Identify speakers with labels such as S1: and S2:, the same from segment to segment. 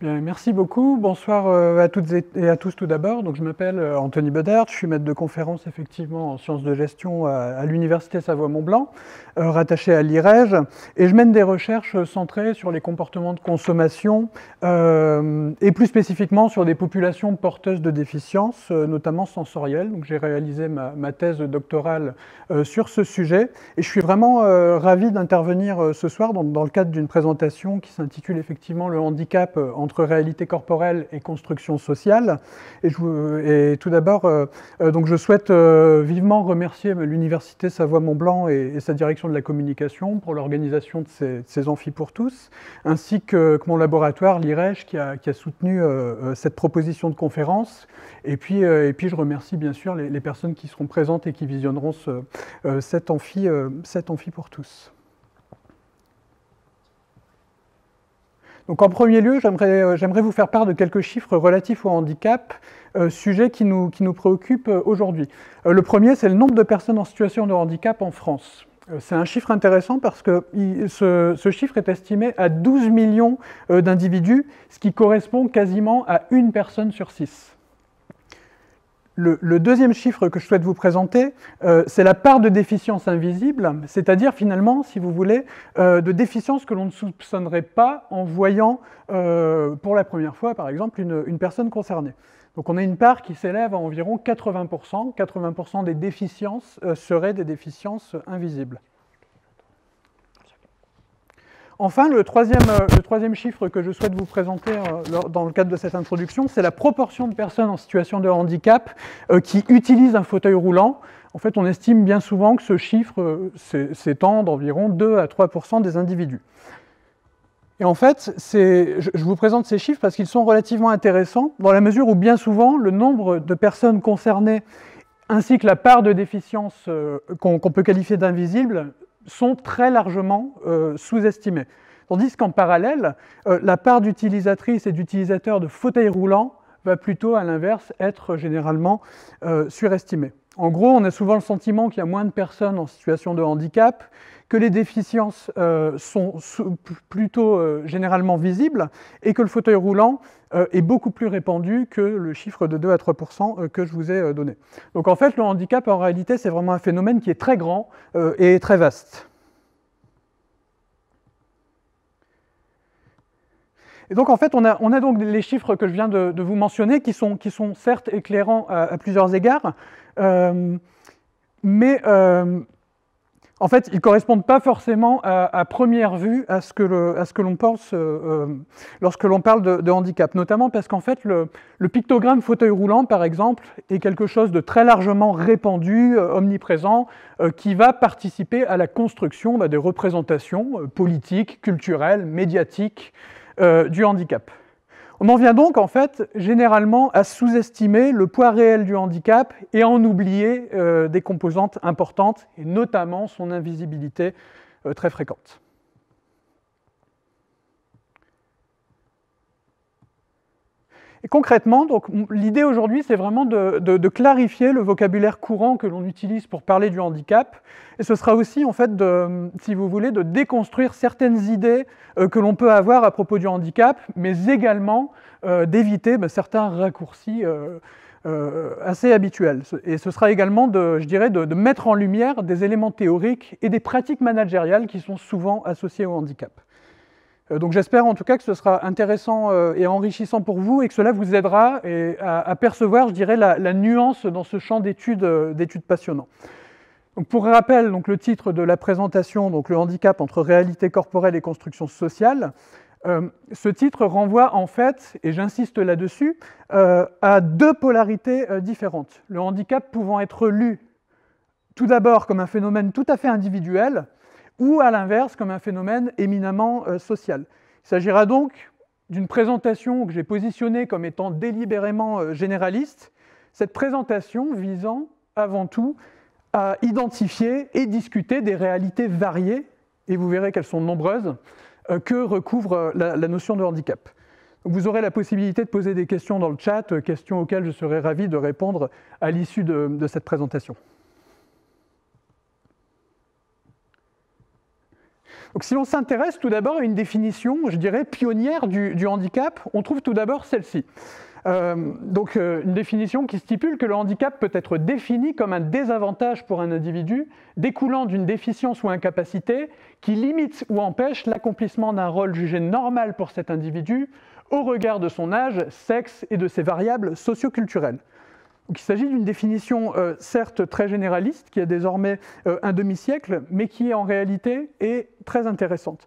S1: merci beaucoup. Bonsoir euh, à toutes et à tous tout d'abord. Donc, je m'appelle euh, Anthony Bedard, je suis maître de conférence effectivement en sciences de gestion à, l'Université Savoie-Mont-Blanc, euh, rattaché à l'IREG, et je mène des recherches centrées sur les comportements de consommation et plus spécifiquement sur des populations porteuses de déficiences, notamment sensorielles. Donc, j'ai réalisé ma, thèse doctorale sur ce sujet et je suis vraiment ravi d'intervenir ce soir dans, dans le cadre d'une présentation qui s'intitule effectivement le handicap en entre réalité corporelle et construction sociale. Et, tout d'abord, euh, euh, donc je souhaite euh, vivement remercier l'Université Savoie-Mont-Blanc et, sa direction de la communication pour l'organisation de ces, amphis pour tous, ainsi que, mon laboratoire, l'IREJ, qui a, soutenu cette proposition de conférence. Et puis, et puis je remercie bien sûr les, personnes qui seront présentes et qui visionneront cet amphi pour tous. Donc en premier lieu, euh, j'aimerais vous faire part de quelques chiffres relatifs au handicap, euh, sujet qui nous, préoccupe euh, aujourd'hui. le premier, c'est le nombre de personnes en situation de handicap en France. C'est un chiffre intéressant parce que ce, ce, chiffre est estimé à 12 millions d'individus, ce qui correspond quasiment à une personne sur six. Le, deuxième chiffre que je souhaite vous présenter, euh, c'est la part de déficience invisible, c'est-à-dire finalement, si vous voulez, euh, de déficience que l'on ne soupçonnerait pas en voyant euh, pour la première fois, par exemple, une, une personne concernée. Donc on a une part qui s'élève à environ 80%. 80% des déficiences seraient des déficiences invisibles. Enfin, euh, le troisième, chiffre que je souhaite vous présenter euh, dans le cadre de cette introduction, c'est la proportion de personnes en situation de handicap euh, qui utilisent un fauteuil roulant. En fait, on estime bien souvent que ce chiffre s'étend d'environ 2 à 3 des individus. Et en fait, je vous présente ces chiffres parce qu'ils sont relativement intéressants, dans la mesure où bien souvent, le nombre de personnes concernées ainsi que la part de déficience qu'on peut qualifier d'invisible sont très largement euh, sous-estimées. Tandis qu'en parallèle, euh, la part d'utilisatrices et d'utilisateurs de fauteuils roulants va plutôt, à l'inverse, être généralement euh, surestimée. En gros, on a souvent le sentiment qu'il y a moins de personnes en situation de handicap, que les déficiences euh, sont plutôt euh, généralement visibles et que le fauteuil roulant euh, est beaucoup plus répandu que le chiffre de 2 à 3 que je vous ai donné. Donc en fait, le handicap, en réalité, c'est vraiment un phénomène qui est très grand et très vaste. Et donc en fait, on a, donc les chiffres que je viens de, vous mentionner, qui sont, qui sont certes éclairants à, plusieurs égards, mais en fait, ils ne correspondent pas forcément à, première vue à ce que l'on pense euh, euh, lorsque l'on parle de, handicap, notamment parce qu'en fait, le, pictogramme fauteuil roulant, par exemple, est quelque chose de très largement répandu, euh, omniprésent, qui va participer à la construction bah, des représentations politiques, culturelles, médiatiques du handicap. On en vient donc en fait généralement à sous-estimer le poids réel du handicap et en oublier euh, des composantes importantes, et notamment son invisibilité euh, très fréquente. concrètement, donc, l'idée aujourd'hui, c'est vraiment de, clarifier le vocabulaire courant que l'on utilise pour parler du handicap. Et ce sera aussi, en fait, de, si vous voulez, de déconstruire certaines idées euh, que l'on peut avoir à propos du handicap, mais également euh, d'éviter bah, certains raccourcis euh, assez habituels. Et ce sera également, de, je dirais, de, de mettre en lumière des éléments théoriques et des pratiques managériales qui sont souvent associées au handicap. Euh, donc j'espère en tout cas que ce sera intéressant euh, et enrichissant pour vous et que cela vous aidera à, percevoir, je dirais, la, nuance dans ce champ d'études euh, passionnant. pour rappel, donc le titre de la présentation, donc le handicap entre réalité corporelle et construction sociale, ce titre renvoie en fait, et j'insiste là-dessus, à deux polarités différentes. Le handicap pouvant être lu tout d'abord comme un phénomène tout à fait individuel, ou à l'inverse comme un phénomène éminemment euh, social. Il s'agira donc d'une présentation que j'ai positionnée comme étant délibérément euh, généraliste, cette présentation visant avant tout à identifier et discuter des réalités variées, et vous verrez qu'elles sont nombreuses, euh, que recouvre la, notion de handicap. Vous aurez la possibilité de poser des questions dans le chat, questions auxquelles je serai ravi de répondre à l'issue de cette présentation. si l'on s'intéresse tout d'abord à une définition, je dirais, pionnière du, handicap, on trouve tout d'abord celle-ci. Euh, donc euh, une définition qui stipule que le handicap peut être défini comme un désavantage pour un individu découlant d'une déficience ou incapacité qui limite ou empêche l'accomplissement d'un rôle jugé normal pour cet individu au regard de son âge, sexe et de ses variables socioculturelles il s'agit d'une définition euh, certes très généraliste, qui a désormais euh, un demi-siècle, mais qui en réalité est très intéressante.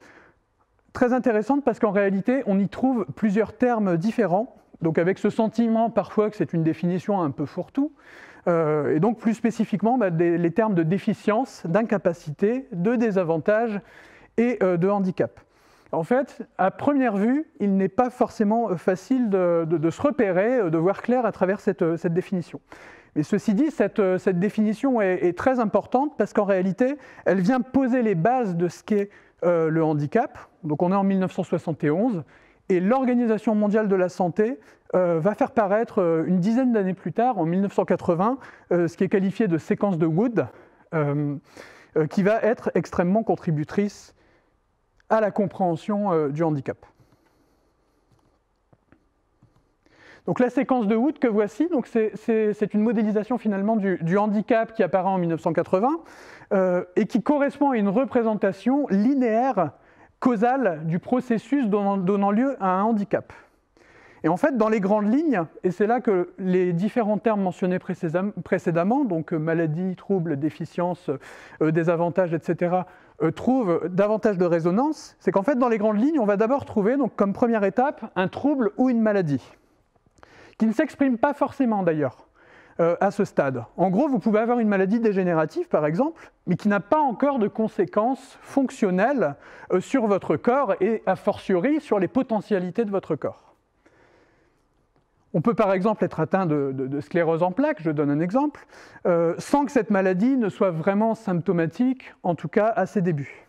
S1: Très intéressante parce qu'en réalité, on y trouve plusieurs termes différents, donc avec ce sentiment parfois que c'est une définition un peu fourre-tout, euh, et donc plus spécifiquement bah, les termes de déficience, d'incapacité, de désavantage et de handicap. En fait, à première vue, il n'est pas forcément euh, facile de, se repérer, euh, de voir clair à travers cette, euh, définition. Mais ceci dit, cette, définition est, très importante parce qu'en réalité, elle vient poser les bases de ce qu'est le handicap. Donc on est en 1971 et l'Organisation mondiale de la santé va faire paraître une dizaine d'années plus tard, en 1980, ce qui est qualifié de séquence de Wood, qui va être extrêmement contributrice à la compréhension euh, du handicap. Donc la séquence de Wood que voici, c'est une modélisation finalement du, handicap qui apparaît en 1980 euh, et qui correspond à une représentation linéaire causale du processus donnant lieu à un handicap. Et en fait, dans les grandes lignes, et c'est là que les différents termes mentionnés précédemment, donc euh, maladie, trouble, déficience, euh, désavantage, etc., euh, trouvent davantage de résonance, c'est qu'en fait, dans les grandes lignes, on va d'abord trouver, donc, comme première étape, un trouble ou une maladie, qui ne s'exprime pas forcément d'ailleurs à ce stade. En gros, vous pouvez avoir une maladie dégénérative, par exemple, mais qui n'a pas encore de conséquences fonctionnelles sur votre corps et a fortiori sur les potentialités de votre corps. On peut par exemple être atteint de, sclérose en plaques, je donne un exemple, euh, sans que cette maladie ne soit vraiment symptomatique, en tout cas à ses débuts.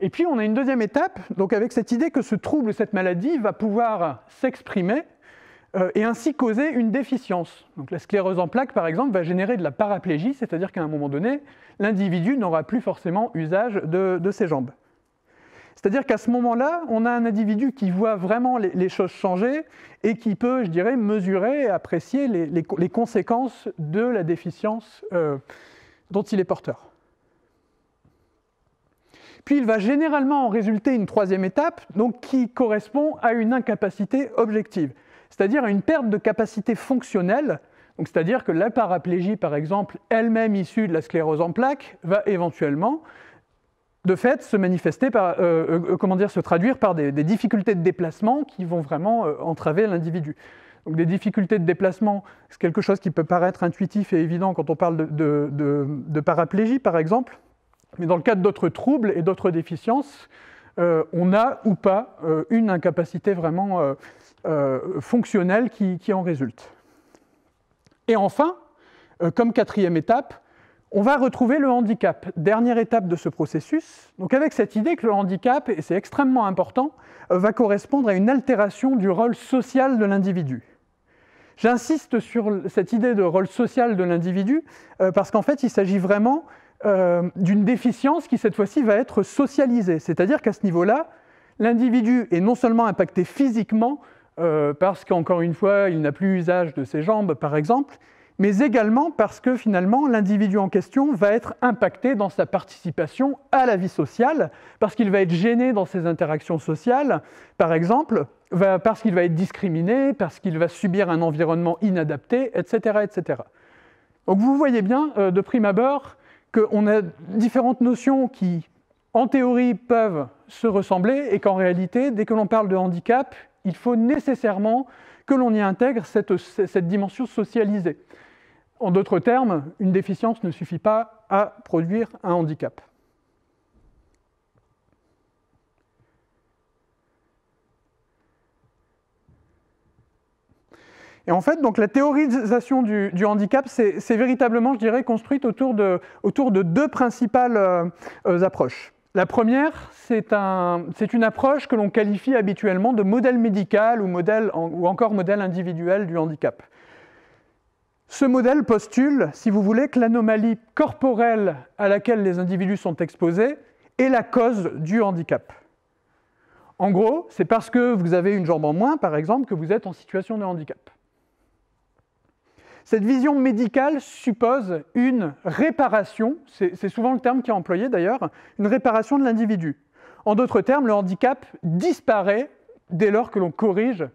S1: Et puis on a une deuxième étape, donc avec cette idée que ce trouble, cette maladie va pouvoir s'exprimer euh, et ainsi causer une déficience. Donc la sclérose en plaques, par exemple, va générer de la paraplégie, c'est-à-dire qu'à un moment donné, l'individu n'aura plus forcément usage de ses jambes. C'est-à-dire qu'à ce moment-là, on a un individu qui voit vraiment les, choses changer et qui peut, je dirais, mesurer, et apprécier les, conséquences de la déficience euh, dont il est porteur. Puis il va généralement en résulter une troisième étape, donc qui correspond à une incapacité objective, c'est-à-dire à une perte de capacité fonctionnelle c'est-à-dire que la paraplégie, par exemple, elle-même issue de la sclérose en plaques, va éventuellement de fait se manifester par, euh, euh, euh, comment dire, se traduire par des, difficultés de déplacement qui vont vraiment entraver l'individu. Donc des difficultés de déplacement, c'est quelque chose qui peut paraître intuitif et évident quand on parle de, paraplégie par exemple, mais dans le cadre d'autres troubles et d'autres déficiences, on a ou pas une incapacité vraiment fonctionnelle qui, en résulte. Et enfin, comme quatrième étape, on va retrouver le handicap, dernière étape de ce processus, donc avec cette idée que le handicap, et c'est extrêmement important, euh, va correspondre à une altération du rôle social de l'individu. J'insiste sur cette idée de rôle social de l'individu, euh, parce qu'en fait, il s'agit vraiment euh, d'une déficience qui, cette fois-ci, va être socialisée. C'est-à-dire qu'à ce niveau-là, l'individu est non seulement impacté physiquement, parce qu'encore une fois, il n'a plus usage de ses jambes, par exemple, mais également parce que finalement l'individu en question va être impacté dans sa participation à la vie sociale, parce qu'il va être gêné dans ses interactions sociales, par exemple, parce qu'il va être discriminé, parce qu'il va subir un environnement inadapté, etc. etc. Donc vous voyez bien euh, de prime abord qu'on a différentes notions qui, en théorie, peuvent se ressembler et qu'en réalité, dès que l'on parle de handicap, il faut nécessairement que l'on y intègre cette, cette dimension socialisée. En d'autres termes, une déficience ne suffit pas à produire un handicap. Et en fait, donc, la théorisation du, handicap, c'est véritablement, je dirais, construite autour de, autour de deux principales euh, approches. La première, c'est une approche que l'on qualifie habituellement de modèle médical ou, modèle, ou encore modèle individuel du handicap. Ce modèle postule, si vous voulez, que l'anomalie corporelle à laquelle les individus sont exposés est la cause du handicap. En gros, c'est parce que vous avez une jambe en moins, par exemple, que vous êtes en situation de handicap. Cette vision médicale suppose une réparation, c'est souvent le terme qui est employé d'ailleurs, une réparation de l'individu. En d'autres termes, le handicap disparaît dès lors que l'on corrige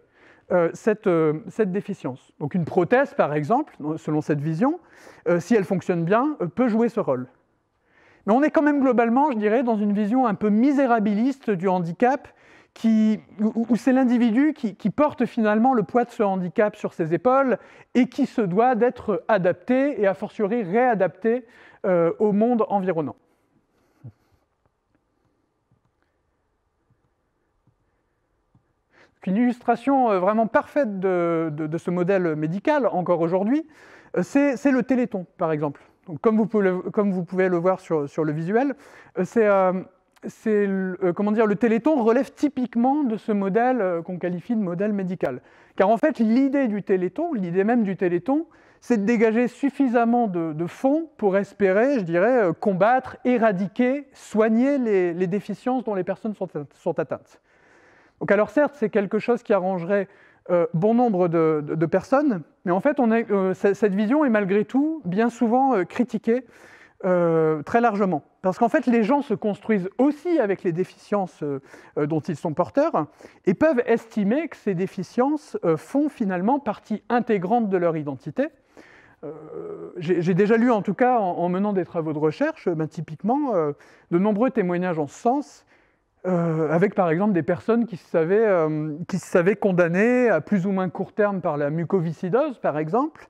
S1: euh, euh, cette, déficience. Donc une prothèse, par exemple, selon cette vision, euh, si elle fonctionne bien, peut jouer ce rôle. Mais on est quand même globalement, je dirais, dans une vision un peu misérabiliste du handicap, qui, où, c'est l'individu qui, qui, porte finalement le poids de ce handicap sur ses épaules et qui se doit d'être adapté et a fortiori réadapté au monde environnant. Une illustration euh, vraiment parfaite de, ce modèle médical encore aujourd'hui, euh, c'est le téléthon, par exemple. comme, vous pouvez, le voir sur, le visuel, euh, comment le téléthon relève typiquement de ce modèle qu'on qualifie de modèle médical. Car en fait, l'idée du téléthon, l'idée même du téléthon, c'est de dégager suffisamment de, fonds pour espérer, je dirais, combattre, éradiquer, soigner les, déficiences dont les personnes sont atteintes alors certes, c'est quelque chose qui arrangerait euh, bon nombre de, personnes, mais en fait, euh, cette vision est malgré tout bien souvent euh, critiquée très largement. Parce qu'en fait, les gens se construisent aussi avec les déficiences dont ils sont porteurs et peuvent estimer que ces déficiences font finalement partie intégrante de leur identité. J'ai déjà lu, en tout cas, en, menant des travaux de recherche, ben, typiquement, de nombreux témoignages en ce sens euh, avec par exemple des personnes qui se, savaient, euh, qui savaient condamnées à plus ou moins court terme par la mucoviscidose, par exemple,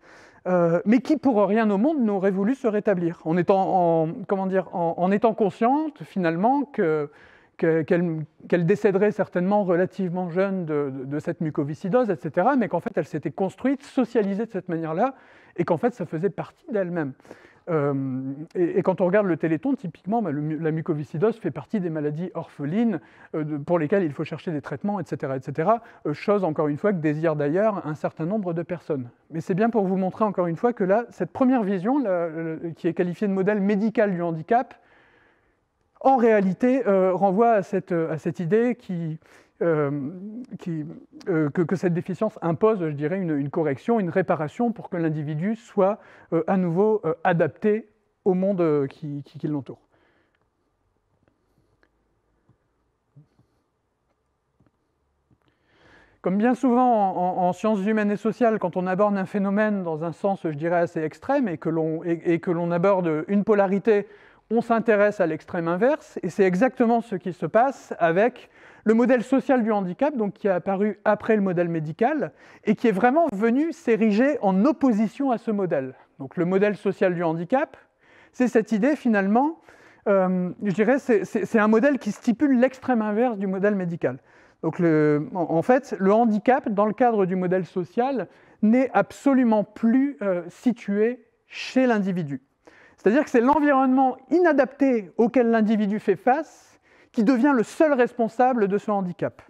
S1: euh, mais qui pour rien au monde n'auraient voulu se rétablir, en étant, comment dire, en, étant consciente finalement que qu'elle décéderait certainement relativement jeune de, de cette mucoviscidose, etc., mais qu'en fait elle s'était construite, socialisée de cette manière-là, et qu'en fait ça faisait partie d'elle-même. Euh, et, quand on regarde le téléthon, typiquement, bah, la mucoviscidose fait partie des maladies orphelines euh, pour lesquelles il faut chercher des traitements, etc. etc. Euh, chose, encore une fois, que désirent d'ailleurs un certain nombre de personnes. Mais c'est bien pour vous montrer, encore une fois, que là, cette première vision, qui est qualifiée de modèle médical du handicap, en réalité, renvoie à cette, à cette idée qui, euh, euh, que, cette déficience impose, je dirais, une, correction, une réparation pour que l'individu soit euh, à nouveau adapté au monde qui, l'entoure. Comme bien souvent en, sciences humaines et sociales, quand on aborde un phénomène dans un sens, je dirais, assez extrême et que l'on aborde une polarité, on s'intéresse à l'extrême inverse, et c'est exactement ce qui se passe avec le modèle social du handicap, donc qui a apparu après le modèle médical, et qui est vraiment venu s'ériger en opposition à ce modèle. Donc le modèle social du handicap, c'est cette idée finalement, euh, je dirais, c'est un modèle qui stipule l'extrême inverse du modèle médical. Donc en fait, le handicap, dans le cadre du modèle social, n'est absolument plus euh, situé chez l'individu. C'est-à-dire que c'est l'environnement inadapté auquel l'individu fait face qui devient le seul responsable de ce handicap.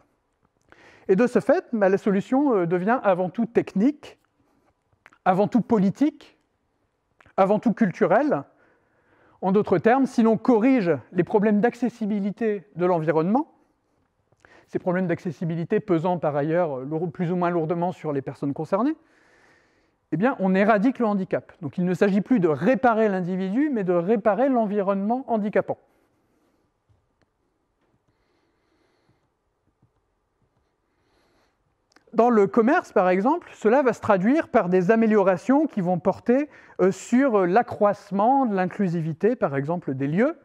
S1: Et de ce fait, bah, la solution euh, devient avant tout technique, avant tout politique, avant tout culturelle. En d'autres termes, si l'on corrige les problèmes d'accessibilité de l'environnement, ces problèmes d'accessibilité pesant par ailleurs euh, plus ou moins lourdement sur les personnes concernées, eh bien, on éradique le handicap. Donc il ne s'agit plus de réparer l'individu, mais de réparer l'environnement handicapant. Dans le commerce, par exemple, cela va se traduire par des améliorations qui vont porter euh, sur euh, l'accroissement de l'inclusivité, par exemple, des lieux.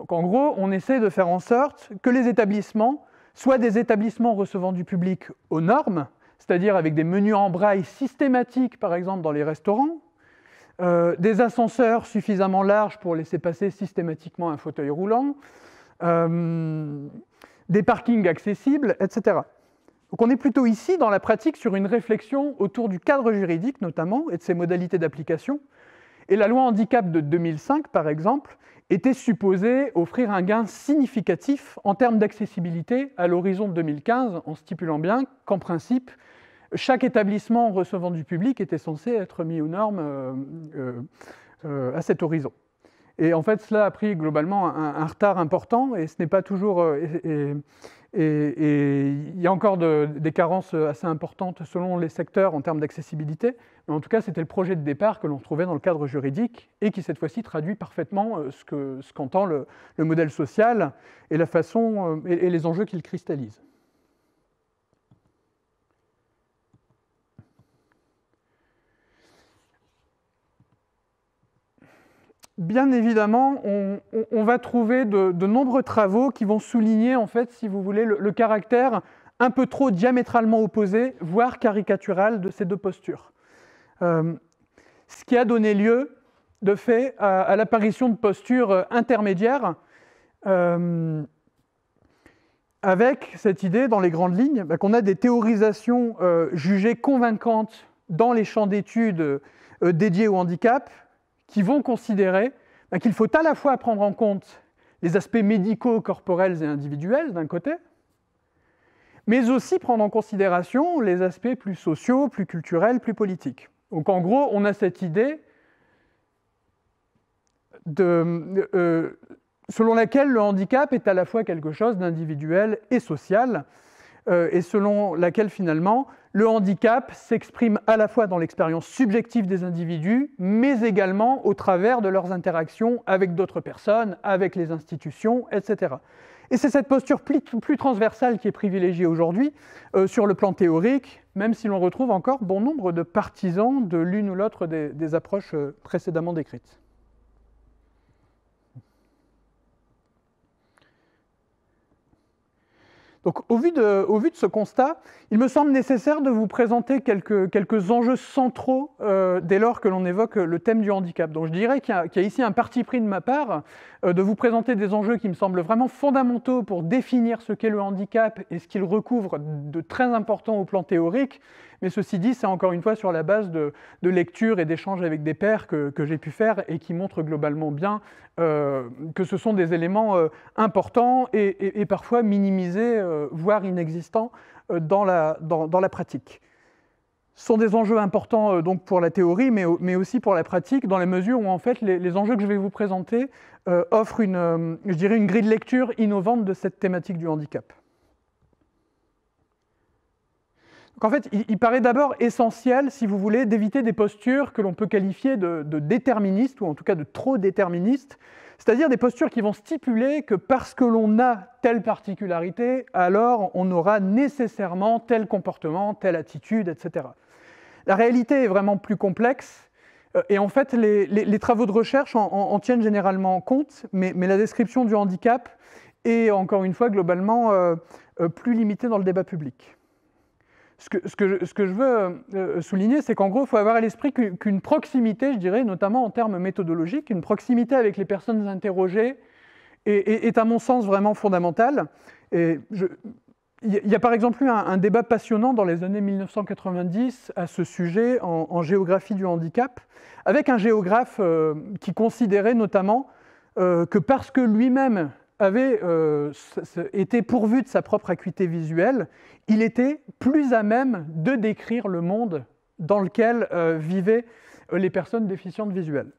S1: Donc en gros, on essaie de faire en sorte que les établissements soient des établissements recevant du public aux normes, c'est-à-dire avec des menus en braille systématiques, par exemple, dans les restaurants, euh, des ascenseurs suffisamment larges pour laisser passer systématiquement un fauteuil roulant, des parkings accessibles, etc. Donc on est plutôt ici, dans la pratique, sur une réflexion autour du cadre juridique notamment et de ses modalités d'application. Et la loi handicap de 2005, par exemple, était supposée offrir un gain significatif en termes d'accessibilité à l'horizon 2015, en stipulant bien qu'en principe, chaque établissement recevant du public était censé être mis aux normes euh, euh, euh, à cet horizon. Et en fait, cela a pris globalement un, retard important et ce n'est pas toujours... Et, il y a encore des carences assez importantes selon les secteurs en termes d'accessibilité. Mais en tout cas, c'était le projet de départ que l'on trouvait dans le cadre juridique et qui, cette fois-ci, traduit parfaitement euh, ce qu'entend le, modèle social et, la façon, euh, et les enjeux qu'il cristallise. bien évidemment, on, va trouver de, nombreux travaux qui vont souligner, en fait, si vous voulez, le, caractère un peu trop diamétralement opposé, voire caricatural, de ces deux postures. Euh, ce qui a donné lieu, de fait, à, l'apparition de postures euh, intermédiaires, euh, avec cette idée, dans les grandes lignes, bah, qu'on a des théorisations jugées convaincantes dans les champs d'études dédiés au handicap, qui vont considérer ben, qu'il faut à la fois prendre en compte les aspects médicaux, corporels et individuels d'un côté, mais aussi prendre en considération les aspects plus sociaux, plus culturels, plus politiques. Donc en gros, on a cette idée euh, selon laquelle le handicap est à la fois quelque chose d'individuel et social, euh, et selon laquelle finalement le handicap s'exprime à la fois dans l'expérience subjective des individus, mais également au travers de leurs interactions avec d'autres personnes, avec les institutions, etc. Et c'est cette posture plus, transversale qui est privilégiée aujourd'hui euh, sur le plan théorique, même si l'on retrouve encore bon nombre de partisans de l'une ou l'autre des, approches euh, précédemment décrites. Donc au vu, de, ce constat, il me semble nécessaire de vous présenter quelques, enjeux centraux euh, dès lors que l'on évoque le thème du handicap. Donc je dirais qu'il y, a ici un parti pris de ma part euh, de vous présenter des enjeux qui me semblent vraiment fondamentaux pour définir ce qu'est le handicap et ce qu'il recouvre de très important au plan théorique, mais ceci dit, c'est encore une fois sur la base de, lectures et d'échanges avec des pairs que, j'ai pu faire et qui montrent globalement bien euh, que ce sont des éléments euh, importants et, parfois minimisés, euh, voire inexistants dans la, pratique. Ce sont des enjeux importants donc pour la théorie, mais, aussi pour la pratique, dans la mesure où en fait les, enjeux que je vais vous présenter offrent je dirais une grille de lecture innovante de cette thématique du handicap. En fait, il, paraît d'abord essentiel, si vous voulez, d'éviter des postures que l'on peut qualifier de, déterministes, ou en tout cas de trop déterministes, c'est-à-dire des postures qui vont stipuler que parce que l'on a telle particularité, alors on aura nécessairement tel comportement, telle attitude, etc. La réalité est vraiment plus complexe. Euh, et en fait, les, travaux de recherche en, tiennent généralement compte, mais, la description du handicap est encore une fois globalement euh, euh, plus limitée dans le débat public ce que, je, veux euh, euh, souligner, c'est qu'en gros, il faut avoir à l'esprit qu'une proximité, je dirais, notamment en termes méthodologiques, une proximité avec les personnes interrogées est, à mon sens vraiment fondamentale. il y a par exemple eu un, débat passionnant dans les années 1990 à ce sujet en, géographie du handicap, avec un géographe euh, qui considérait notamment que parce que lui-même avait euh, été pourvu de sa propre acuité visuelle, il était plus à même de décrire le monde dans lequel euh, vivaient euh, les personnes déficientes visuelles.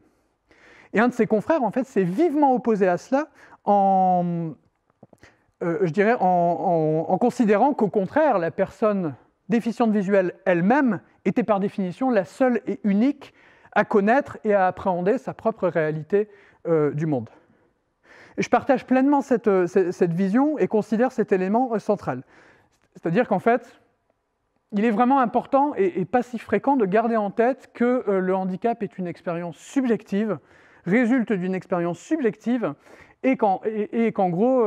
S1: Et un de ses confrères, en fait, s'est vivement opposé à cela en, je dirais, considérant qu'au contraire, la personne déficiente visuelle elle-même était par définition la seule et unique à connaître et à appréhender sa propre réalité du monde. Je partage pleinement euh, cette, vision et considère cet élément euh, central. C'est-à-dire qu'en fait, il est vraiment important et, pas si fréquent de garder en tête que euh, le handicap est une expérience subjective, résulte d'une expérience subjective, et qu'en gros,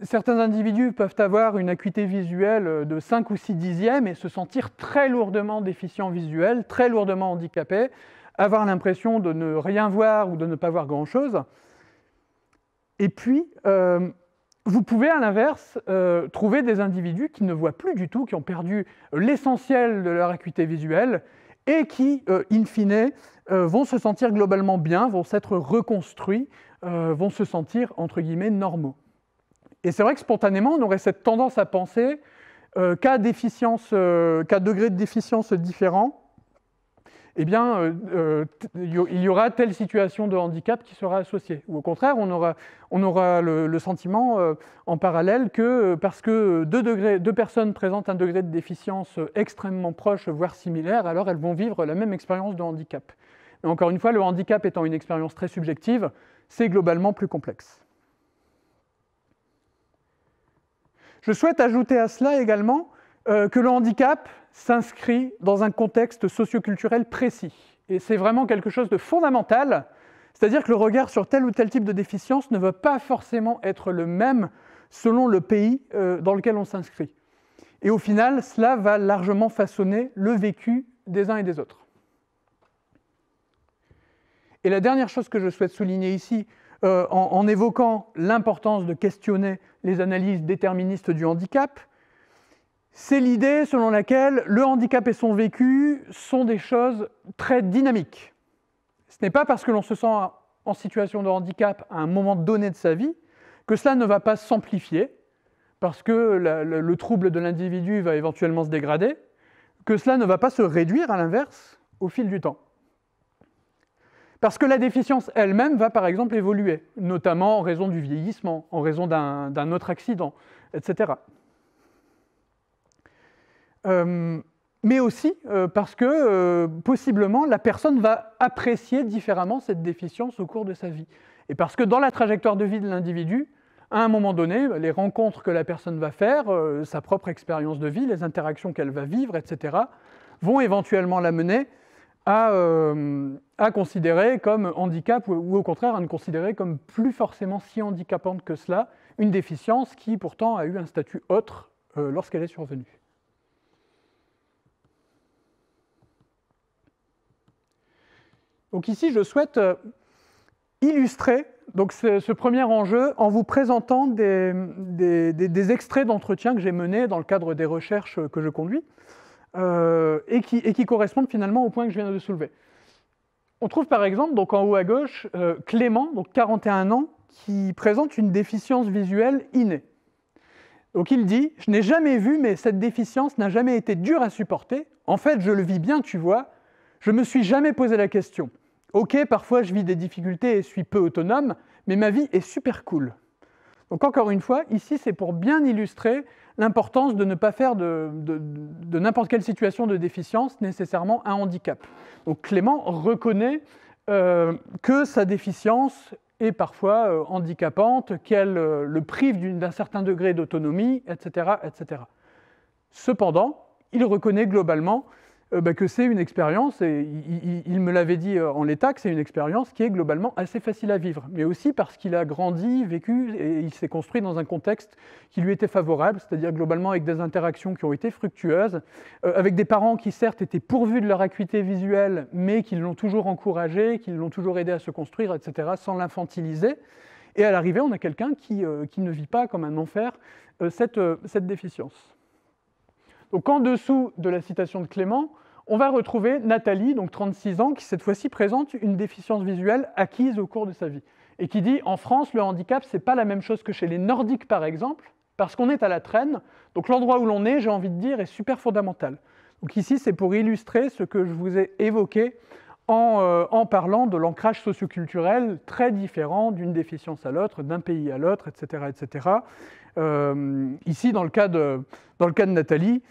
S1: certains individus peuvent avoir une acuité visuelle de 5 ou 6 dixièmes et se sentir très lourdement déficient visuel, très lourdement handicapé, avoir l'impression de ne rien voir ou de ne pas voir grand-chose. Et puis, euh, vous pouvez à l'inverse euh, trouver des individus qui ne voient plus du tout, qui ont perdu euh, l'essentiel de leur acuité visuelle et qui, in fine, vont se sentir globalement bien, vont s'être reconstruits, vont se sentir, entre guillemets, normaux. Et c'est vrai que spontanément, on aurait cette tendance à penser qu'à degré de déficience différents, eh bien, euh, euh, il y aura telle situation de handicap qui sera associée. Ou au contraire, on aura, le, sentiment euh, en parallèle que parce que deux, personnes présentent un degré de déficience extrêmement proche, voire similaire, alors elles vont vivre la même expérience de handicap. encore une fois, le handicap étant une expérience très subjective, c'est globalement plus complexe. Je souhaite ajouter à cela également euh, que le handicap s'inscrit dans un contexte socioculturel précis. Et c'est vraiment quelque chose de fondamental, c'est-à-dire que le regard sur tel ou tel type de déficience ne va pas forcément être le même selon le pays euh, dans lequel on s'inscrit. Et au final, cela va largement façonner le vécu des uns et des autres. Et la dernière chose que je souhaite souligner ici, euh, en, évoquant l'importance de questionner les analyses déterministes du handicap, c'est l'idée selon laquelle le handicap et son vécu sont des choses très dynamiques. Ce n'est pas parce que l'on se sent en situation de handicap à un moment donné de sa vie que cela ne va pas s'amplifier, parce que le, trouble de l'individu va éventuellement se dégrader, que cela ne va pas se réduire à l'inverse au fil du temps. Parce que la déficience elle-même va par exemple évoluer, notamment en raison du vieillissement, en raison d'un autre accident, etc. Euh, mais aussi euh, parce que euh, possiblement la personne va apprécier différemment cette déficience au cours de sa vie. Et parce que dans la trajectoire de vie de l'individu, à un moment donné, les rencontres que la personne va faire, sa propre expérience de vie, les interactions qu'elle va vivre, etc., vont éventuellement l'amener à, considérer comme handicap ou, au contraire à ne considérer comme plus forcément si handicapante que cela une déficience qui pourtant a eu un statut autre lorsqu'elle est survenue. Donc ici, je souhaite euh, illustrer donc, ce, premier enjeu en vous présentant des, extraits d'entretiens que j'ai menés dans le cadre des recherches que je conduis euh, et, qui, correspondent finalement au point que je viens de soulever. On trouve par exemple, donc en haut à gauche, euh, Clément, donc 41 ans, qui présente une déficience visuelle innée. Donc il dit, je n'ai jamais vu, mais cette déficience n'a jamais été dure à supporter. En fait, je le vis bien, tu vois. Je ne me suis jamais posé la question. Ok, parfois je vis des difficultés et suis peu autonome, mais ma vie est super cool. Donc encore une fois, ici c'est pour bien illustrer l'importance de ne pas faire de, n'importe quelle situation de déficience nécessairement un handicap. Donc Clément reconnaît euh, que sa déficience est parfois euh, handicapante, qu'elle euh, le prive d'un certain degré d'autonomie, etc., etc. Cependant, il reconnaît globalement euh, bah, que c'est une expérience, et il, me l'avait dit euh, en l'état, que c'est une expérience qui est globalement assez facile à vivre, mais aussi parce qu'il a grandi, vécu, et il s'est construit dans un contexte qui lui était favorable, c'est-à-dire globalement avec des interactions qui ont été fructueuses, euh, avec des parents qui certes étaient pourvus de leur acuité visuelle, mais qui l'ont toujours encouragé, qui l'ont toujours aidé à se construire, etc., sans l'infantiliser. Et à l'arrivée, on a quelqu'un qui, ne vit pas comme un enfer cette déficience. Donc en dessous de la citation de Clément, on va retrouver Nathalie, donc 36 ans, qui cette fois-ci présente une déficience visuelle acquise au cours de sa vie et qui dit en France, le handicap, c'est pas la même chose que chez les Nordiques par exemple, parce qu'on est à la traîne. Donc l'endroit où l'on est, j'ai envie de dire, est super fondamental. Donc ici, c'est pour illustrer ce que je vous ai évoqué en, euh, parlant de l'ancrage socioculturel très différent d'une déficience à l'autre, d'un pays à l'autre, etc. etc. Euh, ici, dans le, cas dans le cas de Nathalie,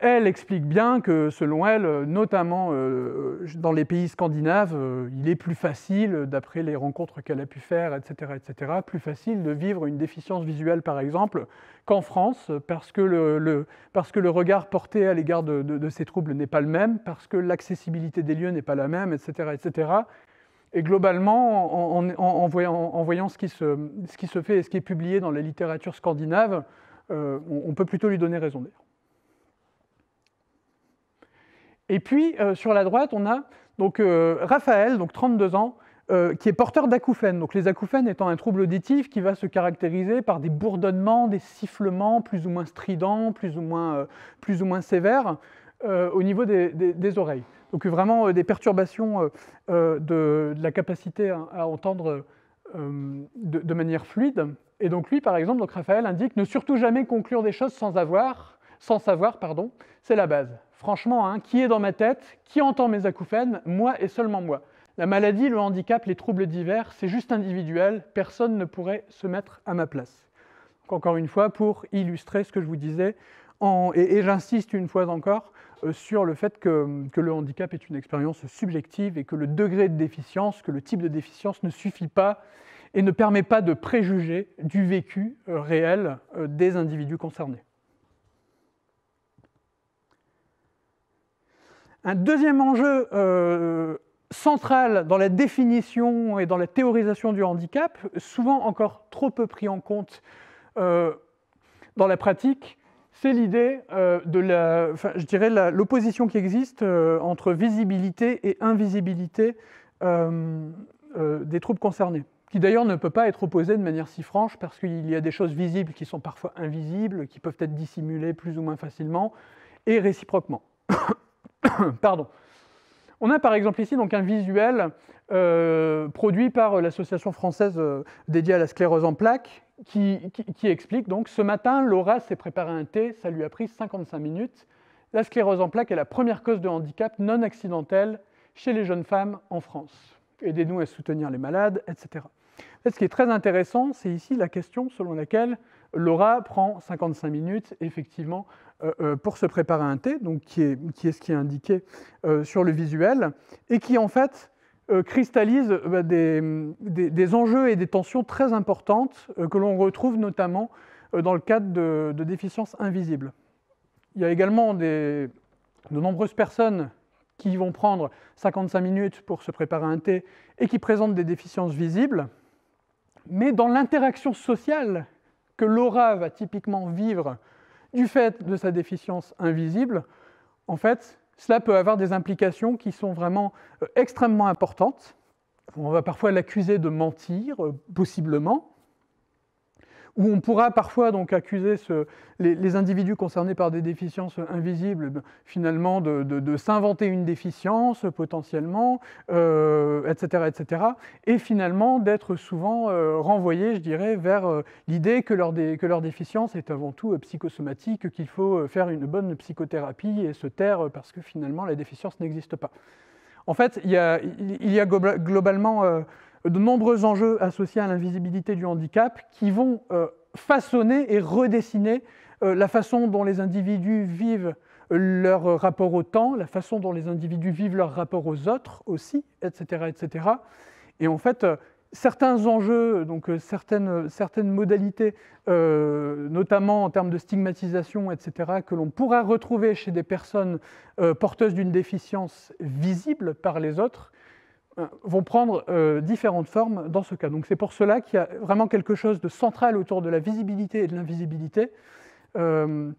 S1: elle explique bien que, selon elle, euh, notamment euh, euh, dans les pays scandinaves, il est plus facile, d'après les rencontres qu'elle a pu faire, etc., etc., plus facile de vivre une déficience visuelle, par exemple, qu'en France, parce que le, parce que le regard porté à l'égard de, ces troubles n'est pas le même, parce que l'accessibilité des lieux n'est pas la même, etc., etc. Et globalement, en, voyant, en voyant, ce, qui se, qui se fait et ce qui est publié dans la littérature scandinave, on, peut plutôt lui donner raison d'ailleurs. Et puis, euh, sur la droite, on a donc, euh, Raphaël, donc 32 ans, euh, qui est porteur d'acouphènes. Donc, les acouphènes étant un trouble auditif qui va se caractériser par des bourdonnements, des sifflements plus ou moins stridents, plus ou moins, plus ou moins sévères au niveau des, oreilles. Donc vraiment des perturbations de, la capacité à, entendre de, de, manière fluide. Et donc lui, par exemple, donc Raphaël indique ne surtout jamais conclure des choses sans avoir, sans savoir, pardon, c'est la base. Franchement, hein, qui est dans ma tête Qui entend mes acouphènes Moi et seulement moi. La maladie, le handicap, les troubles divers, c'est juste individuel, personne ne pourrait se mettre à ma place. encore une fois, pour illustrer ce que je vous disais, et, j'insiste une fois encore euh, sur le fait que, le handicap est une expérience subjective et que le degré de déficience, que le type de déficience ne suffit pas et ne permet pas de préjuger du vécu euh, réel euh, des individus concernés. Un deuxième enjeu euh, central dans la définition et dans la théorisation du handicap, souvent encore trop peu pris en compte euh, dans la pratique, c'est l'idée euh, de la, je dirais l'opposition qui existe entre visibilité et invisibilité des troubles concernés qui d'ailleurs ne peut pas être opposée de manière si franche, parce qu'il y a des choses visibles qui sont parfois invisibles, qui peuvent être dissimulées plus ou moins facilement, et réciproquement. Pardon. On a par exemple ici donc un visuel euh, produit par euh, l'association française euh, dédiée à la sclérose en plaques qui, explique donc ce matin, Laura s'est préparé un thé, ça lui a pris 55 minutes. La sclérose en plaques est la première cause de handicap non accidentel chez les jeunes femmes en France. Aidez-nous à soutenir les malades, etc. ce qui est très intéressant, c'est ici la question selon laquelle Laura prend 55 minutes, effectivement, euh, euh, pour se préparer un thé, donc qui est, ce qui est indiqué euh, sur le visuel, et qui en fait cristallise bah, des, enjeux et des tensions très importantes que l'on retrouve notamment dans le cadre de, déficiences invisibles. Il y a également de nombreuses personnes qui vont prendre 55 minutes pour se préparer un thé et qui présentent des déficiences visibles, mais dans l'interaction sociale que Laura va typiquement vivre du fait de sa déficience invisible, en fait, cela peut avoir des implications qui sont vraiment euh, extrêmement importantes. On va parfois l'accuser de mentir, euh, possiblement où on pourra parfois donc accuser les, individus concernés par des déficiences invisibles ben, finalement de, s'inventer une déficience potentiellement, etc., euh, etc., et finalement d'être souvent euh, renvoyés, je dirais, vers euh, l'idée que leur, que leur déficience est avant tout psychosomatique, qu'il faut faire une bonne psychothérapie et se taire parce que finalement la déficience n'existe pas. En fait, il y a globalement de nombreux enjeux associés à l'invisibilité du handicap qui vont euh, façonner et redessiner euh, la façon dont les individus vivent leur rapport au temps, la façon dont les individus vivent leur rapport aux autres aussi, etc. etc. Et en fait, euh, certains enjeux, donc certaines, certaines modalités, notamment en termes de stigmatisation, etc., que l'on pourra retrouver chez des personnes porteuses d'une déficience visible par les autres, euh, vont prendre euh, différentes formes dans ce cas. Donc c'est pour cela qu'il y a vraiment quelque chose de central autour de la visibilité et de l'invisibilité, euh,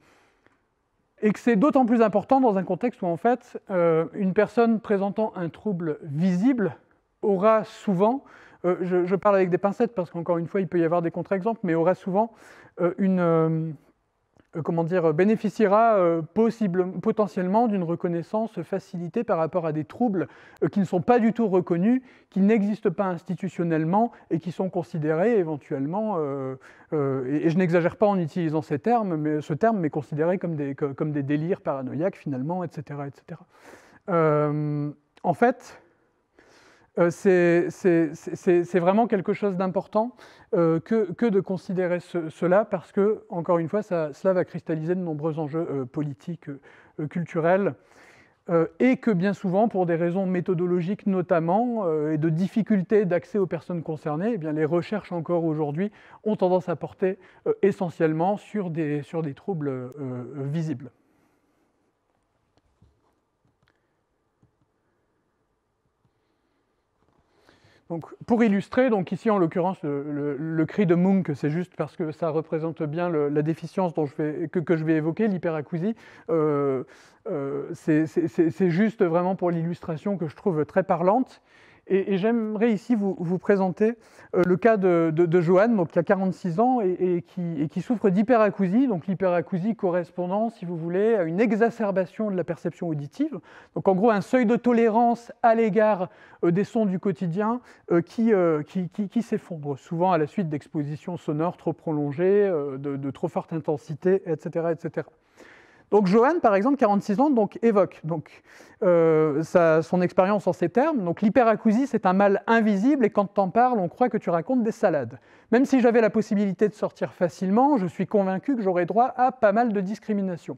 S1: et que c'est d'autant plus important dans un contexte où en fait une personne présentant un trouble visible aura souvent, je, parle avec des pincettes parce qu'encore une fois il peut y avoir des contre-exemples, mais aura souvent une euh, comment dire, euh, bénéficiera euh, potentiellement d'une reconnaissance facilitée par rapport à des troubles qui ne sont pas du tout reconnus, qui n'existent pas institutionnellement et qui sont considérés éventuellement, et, je n'exagère pas en utilisant ces termes, mais, ce terme, mais considérés comme des, comme des délires paranoïaques finalement, etc. etc. en fait, euh, c'est vraiment quelque chose d'important euh, que, de considérer cela parce que, encore une fois, cela va cristalliser de nombreux enjeux euh, politiques, culturels et que bien souvent, pour des raisons méthodologiques notamment, et de difficulté d'accès aux personnes concernées, eh bien, les recherches encore aujourd'hui ont tendance à porter essentiellement sur des, troubles visibles. pour illustrer, donc ici en l'occurrence le, cri de Munk, c'est juste parce que ça représente bien la déficience que, je vais évoquer, l'hyperacousie. Euh, euh, c'est juste vraiment pour l'illustration que je trouve très parlante. Et, j'aimerais ici vous, présenter euh, le cas de, de, Johan, qui a 46 ans et, qui, souffre d'hyperacousie. Donc l'hyperacousie correspondant, si vous voulez, à une exacerbation de la perception auditive. Donc en gros, un seuil de tolérance à l'égard euh, des sons du quotidien euh, qui, s'effondre, souvent à la suite d'expositions sonores trop prolongées, de, de, trop forte intensité, etc. etc. Donc Johan, par exemple, 46 ans, donc, évoque donc, euh, son expérience en ces termes. Donc l'hyperacousie, c'est un mal invisible et quand t'en parles, on croit que tu racontes des salades. Même si j'avais la possibilité de sortir facilement, je suis convaincu que j'aurais droit à pas mal de discrimination.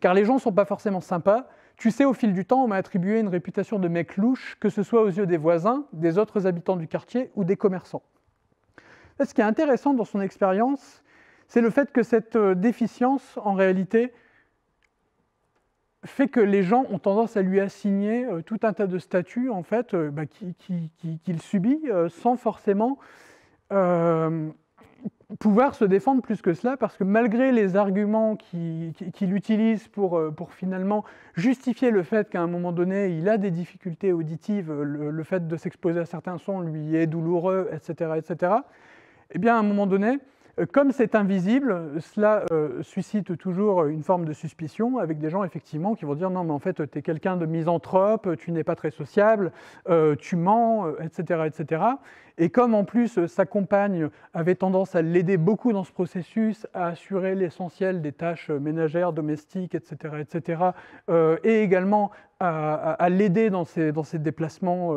S1: Car les gens ne sont pas forcément sympas. Tu sais, au fil du temps, on m'a attribué une réputation de mec louche, que ce soit aux yeux des voisins, des autres habitants du quartier ou des commerçants. Ce qui est intéressant dans son expérience, c'est le fait que cette euh, déficience, en réalité, fait que les gens ont tendance à lui assigner euh, tout un tas de statuts en fait, euh, bah, qu'il subit euh, sans forcément pouvoir se défendre plus que cela, parce que malgré les arguments qu'il utilise pour, pour finalement justifier le fait qu'à un moment donné, il a des difficultés auditives, le, fait de s'exposer à certains sons lui est douloureux, etc., etc., eh bien, à un moment donné, euh, comme c'est invisible, cela euh, suscite toujours une forme de suspicion avec des gens effectivement qui vont dire non mais en fait tu es quelqu'un de misanthrope, tu n'es pas très sociable, euh, tu mens, etc., etc. Et comme en plus euh, sa compagne avait tendance à l'aider beaucoup dans ce processus, à assurer l'essentiel des tâches euh, ménagères, domestiques, etc., etc., euh, et également à, l'aider dans ses, dans ses déplacements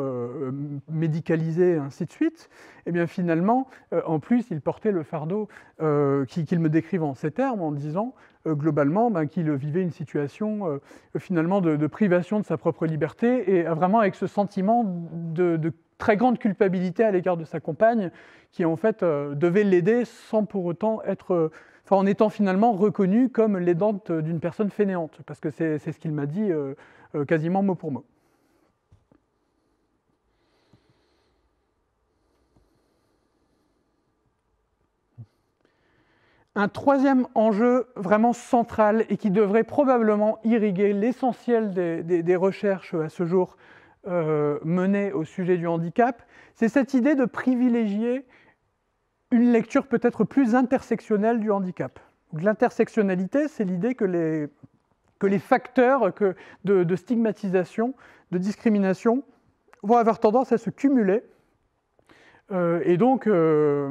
S1: médicalisés, et ainsi de suite, et eh bien finalement, en plus, il portait le fardeau qu'il me décrive en ces termes, en disant globalement ben, qu'il vivait une situation finalement de, privation de sa propre liberté et vraiment avec ce sentiment de, de très grande culpabilité à l'égard de sa compagne, qui en fait euh, devait l'aider sans pour autant être, euh, en étant finalement reconnue comme l'aidante d'une personne fainéante, parce que c'est ce qu'il m'a dit euh, quasiment mot pour mot. Un troisième enjeu vraiment central et qui devrait probablement irriguer l'essentiel des, recherches à ce jour euh, au sujet du handicap, c'est cette idée de privilégier une lecture peut-être plus intersectionnelle du handicap. L'intersectionnalité, c'est l'idée que les, facteurs de, stigmatisation, de discrimination, vont avoir tendance à se cumuler euh, et donc euh,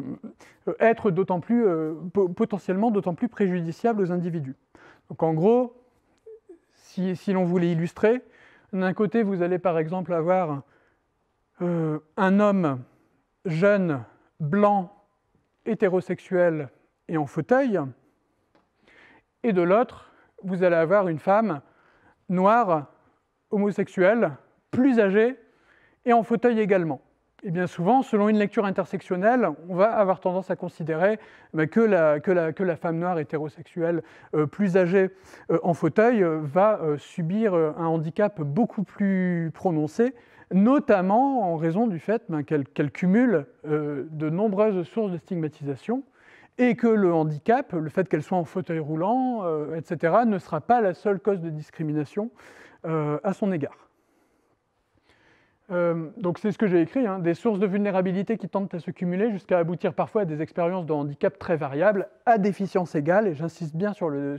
S1: être d'autant plus, euh, potentiellement d'autant plus préjudiciables aux individus. Donc en gros, si l'on voulait illustrer, d'un côté, vous allez par exemple avoir euh, un homme jeune, blanc, hétérosexuel et en fauteuil, et de l'autre, vous allez avoir une femme noire, homosexuelle, plus âgée et en fauteuil également et eh bien souvent, selon une lecture intersectionnelle, on va avoir tendance à considérer eh que, la, femme noire hétérosexuelle euh, plus âgée euh, en fauteuil euh, va subir un handicap beaucoup plus prononcé, notamment en raison du fait ben, qu'elle cumule de nombreuses sources de stigmatisation et que le handicap, le fait qu'elle soit en fauteuil roulant, etc., ne sera pas la seule cause de discrimination à son égard. Euh, donc c'est ce que j'ai écrit, hein. des sources de vulnérabilité qui tendent à se cumuler jusqu'à aboutir parfois à des expériences de handicap très variables, à déficience égale, et j'insiste bien sur le,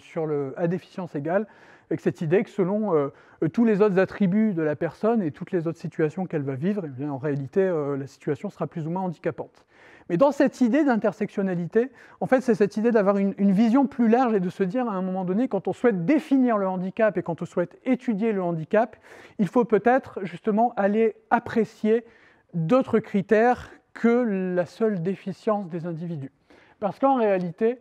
S1: à déficience égale, avec cette idée que selon euh, euh, tous les autres attributs de la personne et toutes les autres situations qu'elle va vivre, eh en réalité la situation sera plus ou moins handicapante. Mais dans cette idée d'intersectionnalité, en fait, c'est cette idée d'avoir une, vision plus large et de se dire à un moment donné, quand on souhaite définir le handicap et quand on souhaite étudier le handicap, il faut peut-être justement aller apprécier d'autres critères que la seule déficience des individus. Parce qu'en réalité,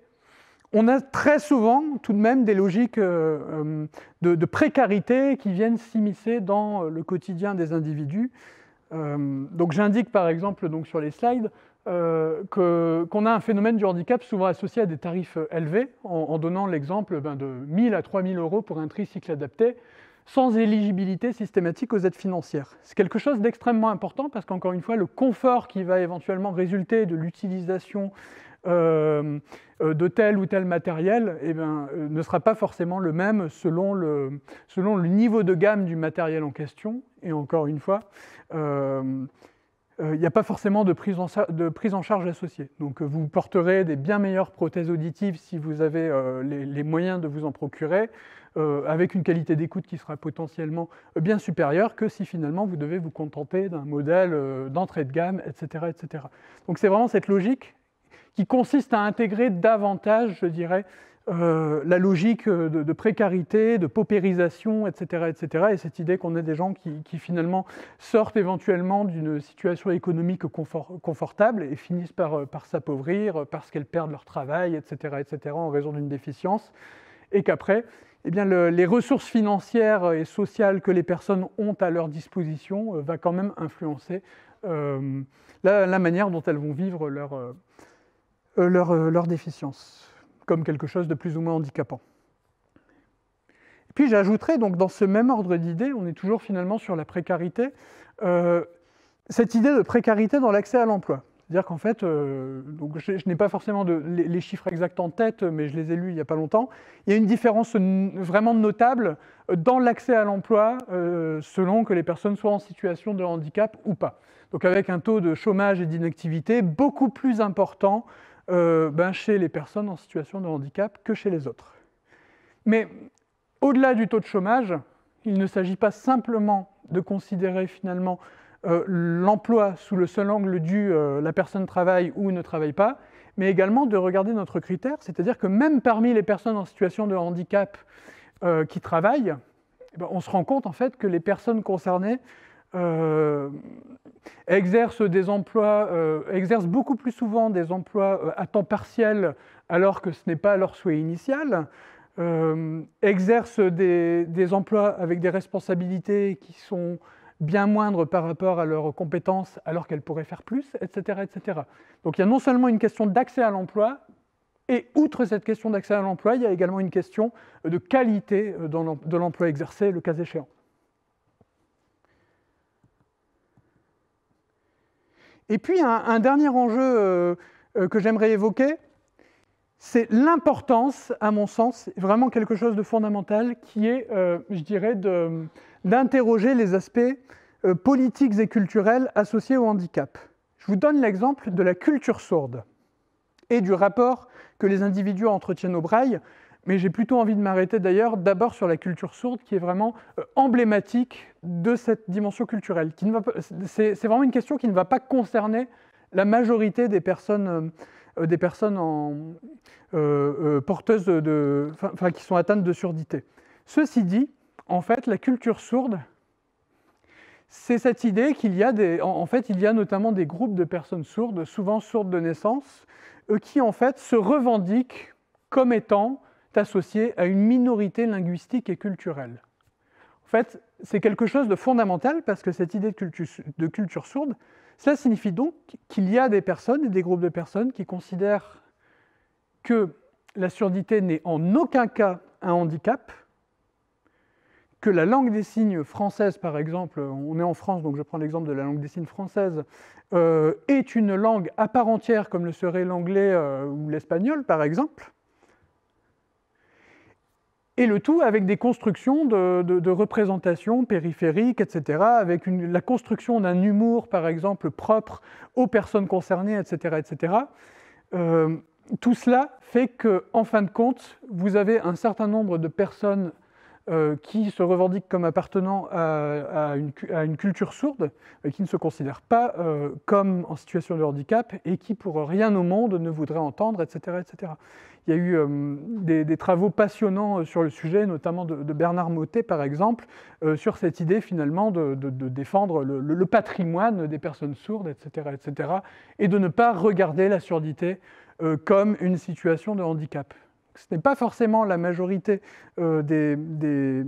S1: on a très souvent tout de même des logiques euh, euh, de précarité qui viennent s'immiscer dans le quotidien des individus. Euh, donc j'indique par exemple donc, sur les slides euh, qu'on a un phénomène du handicap souvent associé à des tarifs euh, élevés, en, donnant l'exemple ben, de 1000 à 3000 euros pour un tricycle adapté, sans éligibilité systématique aux aides financières. C'est quelque chose d'extrêmement important parce qu'encore une fois, le confort qui va éventuellement résulter de l'utilisation euh, euh, de tel ou tel matériel eh bien, euh, ne sera pas forcément le même selon le, selon le niveau de gamme du matériel en question. Et encore une fois, il n'y a pas forcément de prise, en, de prise, en, charge associée. Donc vous porterez des bien meilleures prothèses auditives si vous avez les, moyens de vous en procurer, avec une qualité d'écoute qui sera potentiellement bien supérieure que si finalement vous devez vous contenter d'un modèle d'entrée de gamme, etc. etc. Donc c'est vraiment cette logique qui consiste à intégrer davantage, je dirais, euh, la logique de, précarité, de paupérisation, etc. etc. et cette idée qu'on a des gens qui, finalement sortent éventuellement d'une situation économique confortable et finissent euh, par, s'appauvrir parce qu'elles perdent leur travail, etc., etc. en raison d'une déficience, et qu'après, eh bien, les ressources financières et sociales que les personnes ont à leur disposition euh, vont quand même influencer la, la, manière dont elles vont vivre leur euh, leur, euh, leur déficience comme quelque chose de plus ou moins handicapant. Et puis j'ajouterai, donc dans ce même ordre d'idées, on est toujours finalement sur la précarité, euh, cette idée de précarité dans l'accès à l'emploi. C'est-à-dire qu'en fait, donc je, n'ai pas forcément de, les, chiffres exacts en tête, mais je les ai lus il n'y a pas longtemps. Il y a une différence vraiment notable dans l'accès à l'emploi selon que les personnes soient en situation de handicap ou pas. Donc avec un taux de chômage et d'inactivité beaucoup plus important euh, ben, chez les personnes en situation de handicap que chez les autres. Mais au-delà du taux de chômage, il ne s'agit pas simplement de considérer finalement euh, l'emploi sous le seul angle du euh, la personne travaille ou ne travaille pas, mais également de regarder notre critère, c'est-à-dire que même parmi les personnes en situation de handicap qui travaillent, eh ben, on se rend compte en fait que les personnes concernées euh, exercent des emplois, euh, beaucoup plus souvent des emplois euh, à temps partiel alors que ce n'est pas leur souhait initial, exerce exercent des, emplois avec des responsabilités qui sont bien moindres par rapport à leurs compétences alors qu'elles pourraient faire plus, etc., etc. Donc il y a non seulement une question d'accès à l'emploi, et outre cette question d'accès à l'emploi, il y a également une question de qualité de l'emploi exercé, le cas échéant. Et puis un, dernier enjeu euh, euh, que j'aimerais évoquer, c'est l'importance, à mon sens, vraiment quelque chose de fondamental qui est, euh, je dirais, d'interroger les aspects politiques et culturels associés au handicap. Je vous donne l'exemple de la culture sourde et du rapport que les individus entretiennent au braille mais j'ai plutôt envie de m'arrêter d'ailleurs d'abord sur la culture sourde qui est vraiment euh, emblématique de cette dimension culturelle. C'est vraiment une question qui ne va pas concerner la majorité des personnes, euh, euh, porteuses de, qui sont atteintes de surdité. Ceci dit, en fait, la culture sourde, c'est cette idée qu'il y a des, en, fait, il y a notamment des groupes de personnes sourdes, souvent sourdes de naissance, qui en fait se revendiquent comme étant associé à une minorité linguistique et culturelle. En fait, c'est quelque chose de fondamental parce que cette idée de culture, sourde, cela signifie donc qu'il y a des personnes et des groupes de personnes qui considèrent que la surdité n'est en aucun cas un handicap, que la langue des signes française, par exemple, on est en France, donc je prends l'exemple de la langue des signes française, euh, est une langue à part entière comme le serait l'anglais euh, ou l'espagnol, par exemple, et le tout avec des constructions de, de, représentations périphériques, etc., avec la construction d'un humour, par exemple, propre aux personnes concernées, etc. etc. Euh, tout cela fait que, en fin de compte, vous avez un certain nombre de personnes euh, qui se revendiquent comme appartenant à, une, culture sourde, et qui ne se considèrent pas euh, comme en situation de handicap et qui, pour rien au monde, ne voudraient entendre, etc. etc. Il y a eu euh, des, travaux passionnants euh, sur le sujet, notamment de, Bernard Mottet, par exemple, euh, sur cette idée finalement de, défendre le, patrimoine des personnes sourdes, etc., etc., et de ne pas regarder la surdité comme une situation de handicap. Ce n'est pas forcément la majorité des,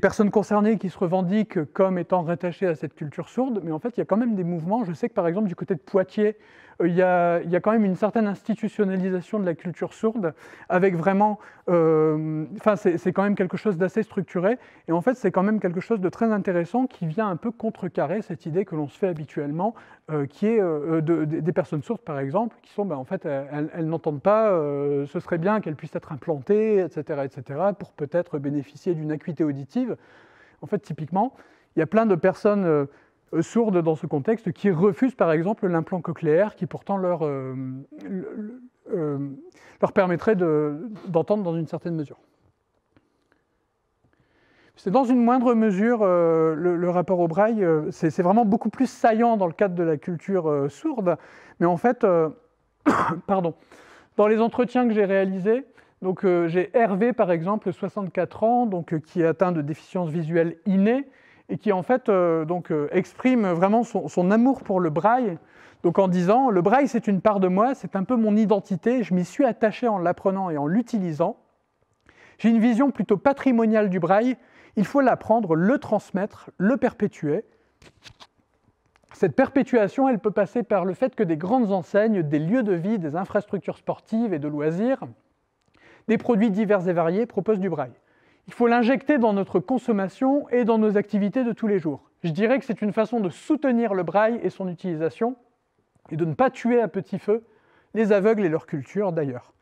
S1: personnes concernées qui se revendiquent comme étant rattachées à cette culture sourde, mais en fait, il y a quand même des mouvements. Je sais que par exemple, du côté de Poitiers, euh, il y, a, quand même une certaine institutionnalisation de la culture sourde, avec vraiment, euh, enfin c'est quand même quelque chose d'assez structuré, et en fait c'est quand même quelque chose de très intéressant qui vient un peu contrecarrer cette idée que l'on se fait habituellement, euh, qui est des personnes sourdes par exemple, qui sont ben, en fait elles, elles n'entendent pas, ce serait bien qu'elles puissent être implantées, etc., etc., pour peut-être bénéficier d'une acuité auditive. En fait typiquement, il y a plein de personnes euh, sourdes dans ce contexte, qui refusent par exemple l'implant cochléaire qui pourtant leur, euh, euh, leur permettrait d'entendre dans une certaine mesure. C'est dans une moindre mesure le, rapport au braille, c'est vraiment beaucoup plus saillant dans le cadre de la culture sourde. Mais en fait, pardon, dans les entretiens que j'ai réalisés, donc j'ai Hervé par exemple, 64 ans, donc qui est atteint de déficience visuelle innée, et qui en fait euh, donc, euh, exprime vraiment son, son, amour pour le braille, donc en disant le braille c'est une part de moi, c'est un peu mon identité, je m'y suis attaché en l'apprenant et en l'utilisant. J'ai une vision plutôt patrimoniale du braille, il faut l'apprendre, le transmettre, le perpétuer. Cette perpétuation, elle peut passer par le fait que des grandes enseignes, des lieux de vie, des infrastructures sportives et de loisirs, des produits divers et variés proposent du braille. Il faut l'injecter dans notre consommation et dans nos activités de tous les jours. Je dirais que c'est une façon de soutenir le braille et son utilisation, et de ne pas tuer à petit feu les aveugles et leur culture d'ailleurs.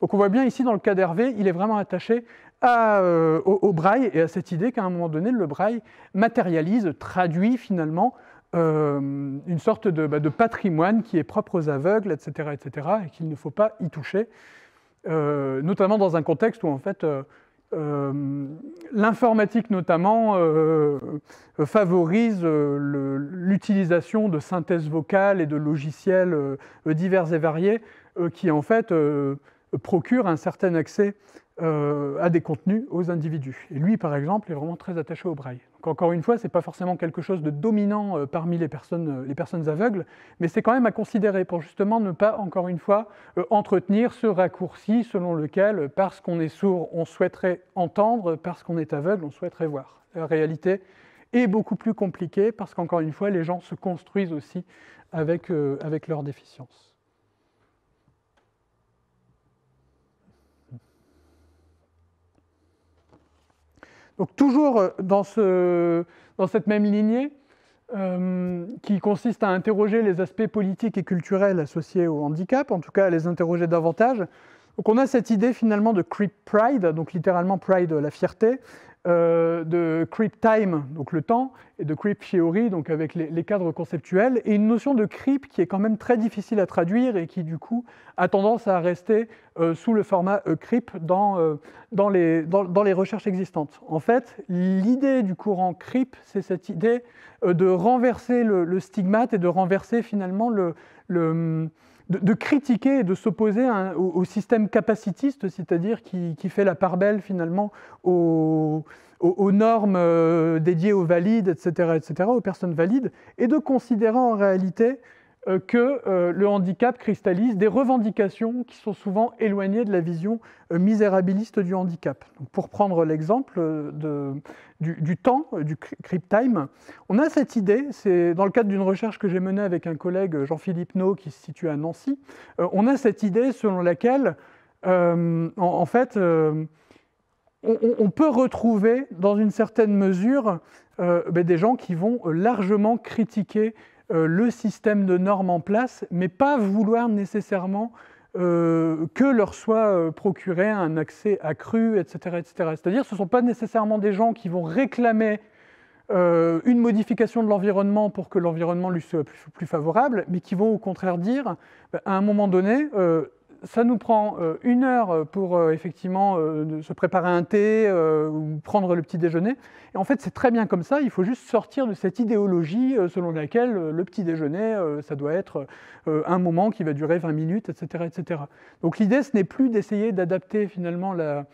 S1: Donc on voit bien ici dans le cas d'Hervé, il est vraiment attaché euh, au, braille et à cette idée qu'à un moment donné, le braille matérialise, traduit finalement euh, une sorte bah, de, patrimoine qui est propre aux aveugles, etc., etc., et qu'il ne faut pas y toucher, euh, notamment dans un contexte où en fait euh, l'informatique notamment euh, euh, favorise l'utilisation de synthèses vocales et de logiciels divers et variés qui en fait procure un certain accès euh, à des contenus aux individus. Et lui, par exemple, est vraiment très attaché au braille. Donc, encore une fois, ce n'est pas forcément quelque chose de dominant euh, parmi euh, les personnes, aveugles, mais c'est quand même à considérer pour justement ne pas, encore une fois, entretenir ce raccourci selon lequel, parce qu'on est sourd, on souhaiterait entendre, parce qu'on est aveugle, on souhaiterait voir. La réalité est beaucoup plus compliquée parce qu'encore une fois, les gens se construisent aussi avec, avec leurs déficiences. Donc toujours euh, dans, cette même lignée, euh, qui consiste à interroger les aspects politiques et culturels associés au handicap, en tout cas à les interroger davantage. Donc on a cette idée finalement de creep pride, donc littéralement pride la fierté, euh, de creep time, donc le temps, et de creep theory, donc avec les, cadres conceptuels, et une notion de creep qui est quand même très difficile à traduire et qui du coup a tendance à rester euh, sous le format euh, creep dans, dans, les, les recherches existantes. En fait, l'idée du courant creep, c'est cette idée de renverser le, stigmate et de renverser finalement le de, critiquer et de s'opposer au, système capacitiste, c'est-à-dire qui, fait la part belle finalement aux, normes euh, dédiées aux valides, etc., etc., aux personnes valides, et de considérer en réalité euh, que euh, le handicap cristallise des revendications qui sont souvent éloignées de la vision euh, misérabiliste du handicap. pour prendre l'exemple du, temps, du creep time, on a cette idée, c'est dans le cadre d'une recherche que j'ai menée avec un collègue Jean-Philippe No qui se situe à Nancy, on a cette idée selon laquelle, en, fait, on, peut retrouver dans une certaine mesure ben, des gens qui vont largement critiquer euh, le système de normes en place, mais pas vouloir nécessairement euh, que leur soit euh, procuré un accès accru, etc. C'est-à-dire ce ne sont pas nécessairement des gens qui vont réclamer une modification de l'environnement pour que l'environnement lui soit plus, favorable, mais qui vont au contraire dire, bah, à un moment donné, ça nous prend euh, une heure euh, pour euh, effectivement se préparer un thé ou prendre le petit déjeuner. Et en fait, c'est très bien comme ça. Il faut juste sortir de cette idéologie selon laquelle le petit déjeuner, ça doit être un moment qui va durer 20 minutes, etc., etc. Donc l'idée, ce n'est plus d'essayer d'adapter finalement la,